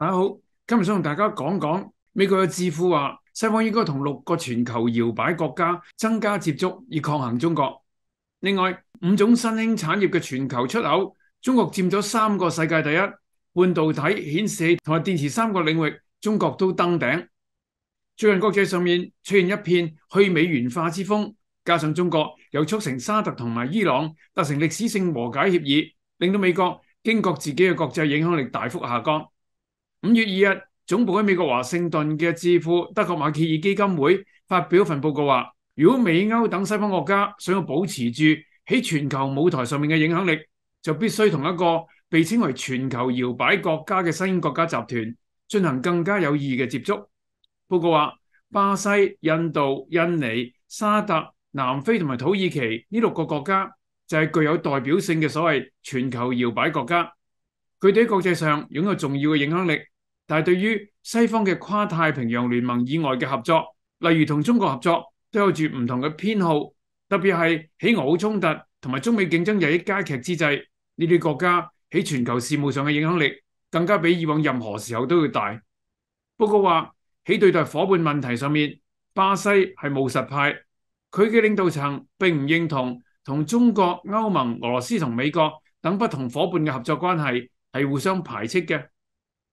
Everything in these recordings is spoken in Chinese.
大家好，今日想同大家讲讲美国嘅智库话，西方应该同六个全球摇摆国家增加接触，以抗衡中国。另外五种新兴产业嘅全球出口，中国占咗三个世界第一，半导体、显示同埋电池三个领域，中国都登顶。最近国际上面出现一片去美元化之风，加上中国又促成沙特同埋伊朗达成历史性和解协议，令到美国经觉自己嘅国际影响力大幅下降。五月二日，总部喺美國華盛頓嘅智库德國馬歇爾基金會發表份報告話：，如果美歐等西方國家想要保持住喺全球舞台上面嘅影響力，就必須同一個被稱為全球搖擺國家嘅新國家集團進行更加有意義嘅接觸。報告話，巴西、印度、印尼、沙特、南非同埋土耳其呢六個國家就係具有代表性嘅所謂全球搖擺國家，佢哋喺國際上擁有重要嘅影響力。但系，對於西方嘅跨太平洋聯盟以外嘅合作，例如同中國合作，都有住唔同嘅偏好。特別係喺俄冲突同埋中美競爭日益加劇之際，呢啲國家喺全球事務上嘅影響力更加比以往任何時候都要大。不過話喺對待伙伴問題上面，巴西係務實派，佢嘅領導層並唔認同同中國、歐盟、俄羅斯同美國等不同伙伴嘅合作關係係互相排斥嘅。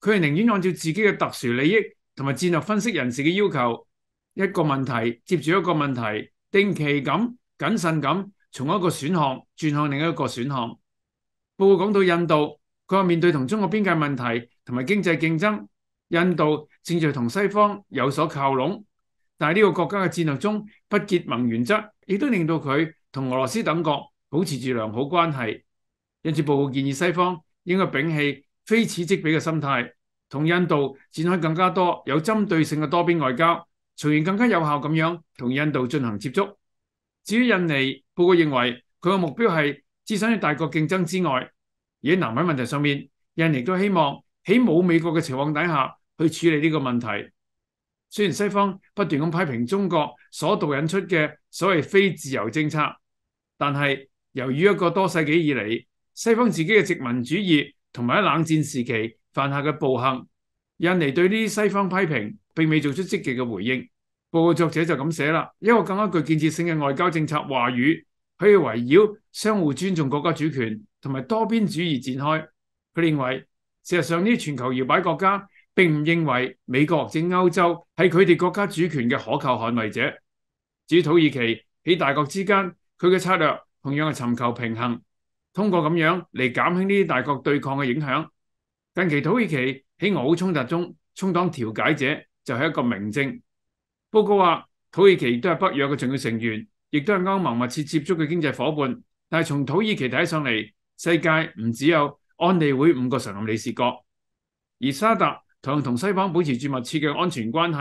佢系宁愿按照自己嘅特殊利益同埋战略分析人士嘅要求，一个问题接住一个问题，定期咁谨慎咁，从一个选项转向另一个选项。报告讲到印度，佢话面对同中国边界问题同埋经济竞争，印度正在同西方有所靠拢，但系呢个国家嘅战略中不结盟原则，亦都令到佢同俄罗斯等国保持住良好关系。因此，报告建议西方应该摒弃。非此即彼嘅心态，同印度展开更加多有针对性嘅多边外交，从而更加有效咁样同印度进行接触。至于印尼报告認為佢嘅目標係置身於大國競爭之外，而喺南海問題上面，印尼都希望喺冇美國嘅情況底下去處理呢個問題。雖然西方不斷咁批評中國所導引出嘅所謂非自由政策，但係由於一個多世紀以嚟西方自己嘅殖民主義。同埋喺冷战时期犯下嘅暴行，印尼对呢啲西方批评并未做出积极嘅回应。报告作者就咁写啦，一个更加具建设性嘅外交政策话语，可以围绕相互尊重国家主权同埋多边主义展开。佢认为事实上呢啲全球摇摆国家并唔认为美国或者欧洲系佢哋国家主权嘅可靠捍卫者。至于土耳其喺大国之间，佢嘅策略同样系寻求平衡。通过咁样嚟减轻呢啲大国对抗嘅影响，近期土耳其喺俄乌冲突中充当调解者就系一个明证。报告话土耳其都系北约嘅重要成员，亦都系欧盟密切接触嘅经济伙伴。但系从土耳其睇上嚟，世界唔只有安理会五个常任理事国，而沙特同同西方保持住密切嘅安全关系。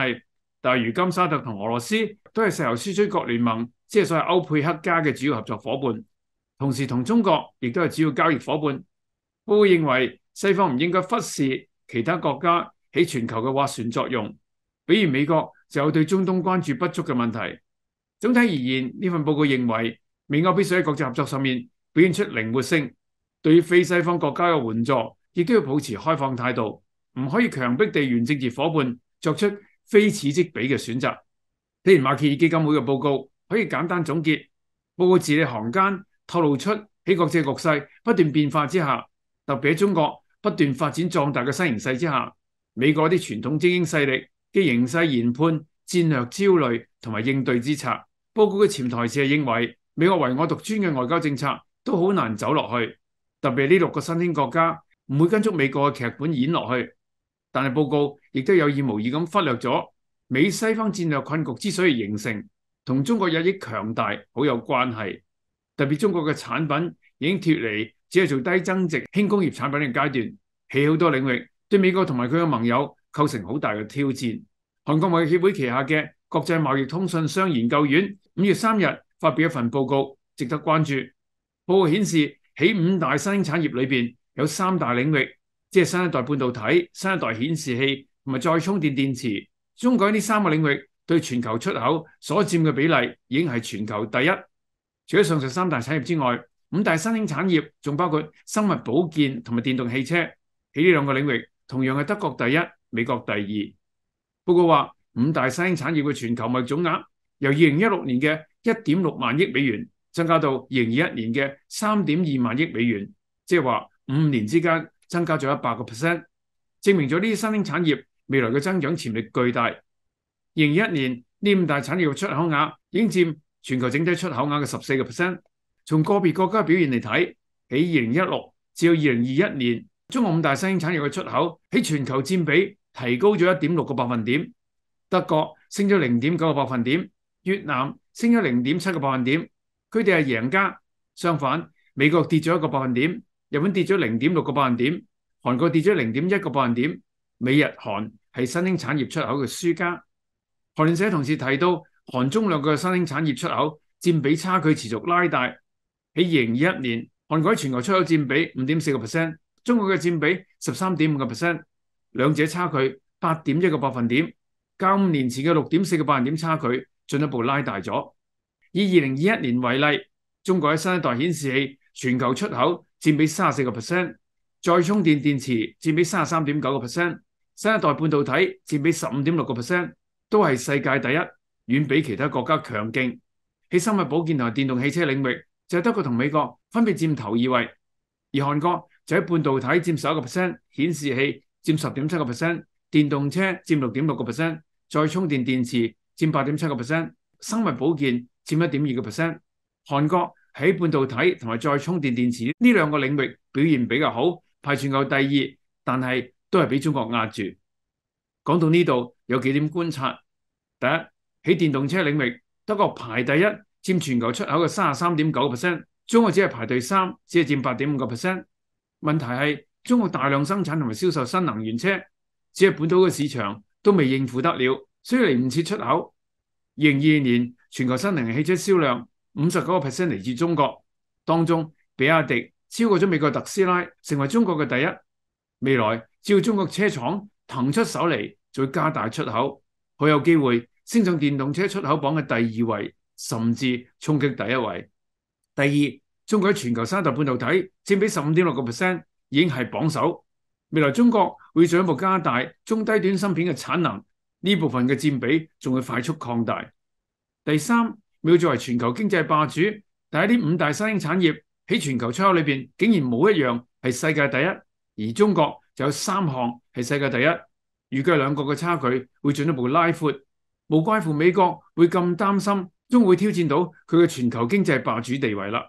但系如今沙特同俄罗斯都系石油输出国联盟，即系所谓欧佩克家嘅主要合作伙伴。同时同中国亦都系主要交易伙伴，我会认为西方唔应该忽视其他国家喺全球嘅斡船作用。比如美国就有对中东关注不足嘅问题。总体而言，呢份报告认为，美欧必须喺国际合作上面表现出灵活性，对非西方国家嘅援助亦都要保持开放态度，唔可以强迫地缘政治伙伴作出非此即彼嘅选择。譬如马歇尔基金会嘅报告可以简单总结，报告字里行间。透露出喺国际局势不断变化之下，特别喺中国不断发展壮大嘅新形势之下，美国啲传统精英势力嘅形势研判、战略焦虑同埋应对之策，报告嘅潜台词系认为美国唯我独尊嘅外交政策都好难走落去，特别呢六个新兴国家唔会跟足美国嘅剧本演落去。但系报告亦都有意无意咁忽略咗美西方战略困局之所以形成，同中国日益强大好有关系。特別中國嘅產品已經脱離，只係做低增值輕工業產品嘅階段，起好多領域對美國同埋佢嘅盟友構成好大嘅挑戰。韓國貿協會旗下嘅國際貿易通信商研究院五月三日發表一份報告，值得關注。報告顯示，喺五大新產業裏边有三大領域，即係新一代半導體、新一代顯示器同埋再充電電池。中國呢三個領域對全球出口所佔嘅比例，已經係全球第一。除咗上述三大產業之外，五大新兴產業仲包括生物保健同埋電動汽車。喺呢兩個領域，同樣係德國第一、美國第二。不告話，五大新兴產業嘅全球易總額由二零一六年嘅一點六萬億美元增加到二零二一年嘅三點二萬億美元，即係話五年之間增加咗一百個 percent，證明咗呢啲新兴產業未來嘅增長潛力巨大。二零二一年呢五大產業嘅出口額已經佔。全球整體出口額嘅十四個 percent，從個別國家表現嚟睇，喺二零一六至到二零二一年，中國五大新興產業嘅出口喺全球佔比提高咗一點六個百分點，德國升咗零點九個百分點，越南升咗零點七個百分點，佢哋係贏家。相反，美國跌咗一個百分點，日本跌咗零點六個百分點，韓國跌咗零點一個百分點，美日韓係新興產業出口嘅輸家。韓聯社同事提到。韓中兩個新兴產業出口佔比差距持續拉大。喺二零二一年，韓國喺全球出口佔比五點四個 percent，中國嘅佔比十三點五個 percent，兩者差距八點一個百分點。五年前嘅六點四個百分點差距進一步拉大咗。以二零二一年為例，中國喺新一代顯示器全球出口佔比三十四個 percent，再充電電池佔比三十三點九個 percent，新一代半導體佔比十五點六個 percent，都係世界第一。遠比其他國家強勁，喺生物保健同埋電動汽車領域，就德国同美國分別佔頭二位，而韓國就喺半導體佔十一個 percent，顯示器佔十點七個 percent，電動車佔六點六個 percent，再充電電池佔八點七個 percent，生物保健佔一點二個 percent。韓國喺半導體同埋再充電電池呢兩個領域表現比較好，排全球第二，但係都係俾中國壓住。講到呢度有幾點觀察，第一。喺電動車領域，德國排第一，佔全球出口嘅三十三點九個 percent。中國只係排第三，只係佔八點五個 percent。問題係中國大量生產同埋銷售新能源車，只係本土嘅市場都未應付得了，所以嚟唔切出口。二零二年全球新能源汽車銷量五十九個 percent 嚟自中國，當中比亞迪超過咗美國特斯拉，成為中國嘅第一。未來只要中國車廠騰出手嚟，就會加大出口，好有機會。升上电动车出口榜嘅第二位，甚至冲击第一位。第二，中国喺全球三大半导体占比十五点六个 percent，已经系榜首。未来中国会进一步加大中低端芯片嘅产能，呢部分嘅占比仲会快速扩大。第三，要作为全球经济霸主，但系啲五大新兴产业喺全球出口里边，竟然冇一样系世界第一，而中国就有三项系世界第一。预计两国嘅差距会进一步拉阔。无怪乎美国会咁担心，终会挑战到佢嘅全球经济霸主地位啦。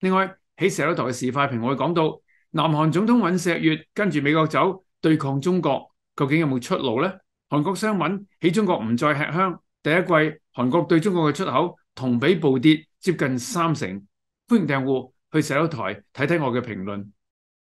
另外喺石佬台嘅示块评，我讲到南韩总统尹石月跟住美国走对抗中国，究竟有冇出路呢？韩国商品喺中国唔再吃香，第一季韩国对中国嘅出口同比暴跌接近三成。欢迎订户去石佬台睇睇我嘅评论。